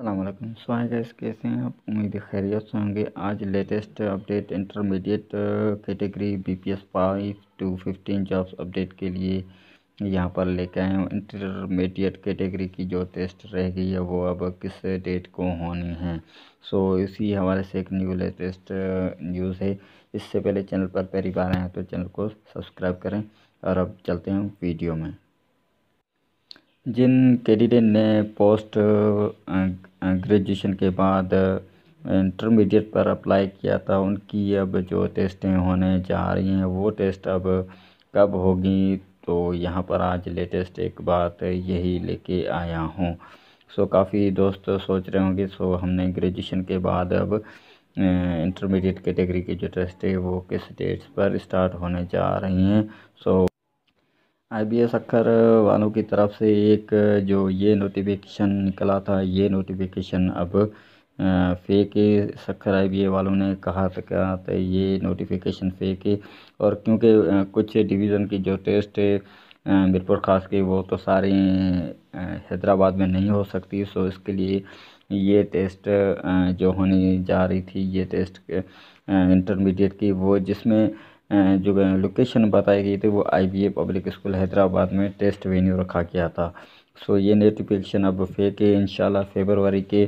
अल्लाम सो गैस कैसे हैं आप उम्मीद खैरियत से होंगे आज latest update intermediate category B P S five two fifteen jobs update के लिए यहाँ पर लेके आए हूँ इंटरमीडिएट कैटेगरी की जो टेस्ट रह गई है वो अब किस डेट को होनी है सो so, इसी हवाले से एक न्यू लेटेस्ट न्यूज़ है इससे पहले चैनल पर पहली बार आए हैं तो चैनल को सब्सक्राइब करें और अब चलते हैं वीडियो में जिन कैंडिडेट ने पोस्ट ग्रेजुएशन के बाद इंटरमीडिएट पर अप्लाई किया था उनकी अब जो टेस्टें होने जा रही हैं वो टेस्ट अब कब होगी तो यहाँ पर आज लेटेस्ट एक बात यही लेके आया हूँ सो काफ़ी दोस्त सोच रहे होंगे सो हमने ग्रेजुएशन के बाद अब इंटरमीडिएट कैटेगरी के जो टेस्ट है वो किस डेट्स पर स्टार्ट होने जा रही हैं सो आईबीएस अक्खर वालों की तरफ से एक जो ये नोटिफिकेशन निकला था ये नोटिफिकेशन अब फेक सखर आई बी ए वालों ने कहा था क्या हाँ, तो ये नोटिफिकेशन फेक है और क्योंकि कुछ डिवीज़न की जो टेस्ट है मीरपुर ख़ास की वो तो सारी हैदराबाद में नहीं हो सकती सो इसके लिए ये टेस्ट जो होने जा रही थी ये टेस्ट इंटरमीडिएट की वो जिसमें जो लोकेशन बताई गई थी वो आईबीए पब्लिक स्कूल हैदराबाद में टेस्ट वेन्यू रखा गया था सो ये नोटिफिकेशन अब फेक है इन फेबरवरी के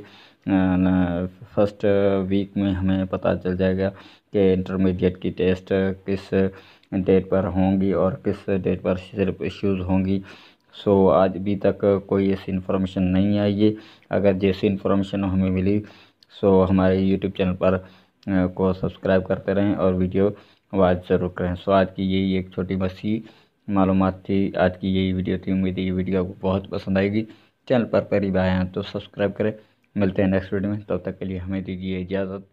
फर्स्ट वीक में हमें पता चल जाएगा कि इंटरमीडिएट की टेस्ट किस डेट पर होंगी और किस डेट पर सिर्फ इश्यूज़ होंगी सो so, आज भी तक कोई ऐसी इन्फॉर्मेशन नहीं आई है अगर जैसी इन्फॉर्मेशन हमें मिली सो so, हमारे यूट्यूब चैनल पर को सब्सक्राइब करते रहें और वीडियो वाच ज़रूर करें सो आज की यही एक छोटी बसी मालूम थी आज की यही वीडियो थी उम्मीद है ये वीडियो आपको बहुत पसंद आएगी चैनल पर करीब आए हैं तो सब्सक्राइब करें मिलते हैं नेक्स्ट वीडियो में तब तो तक के लिए हमें दीजिए इजाज़त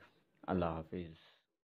अल्लाह हाफिज़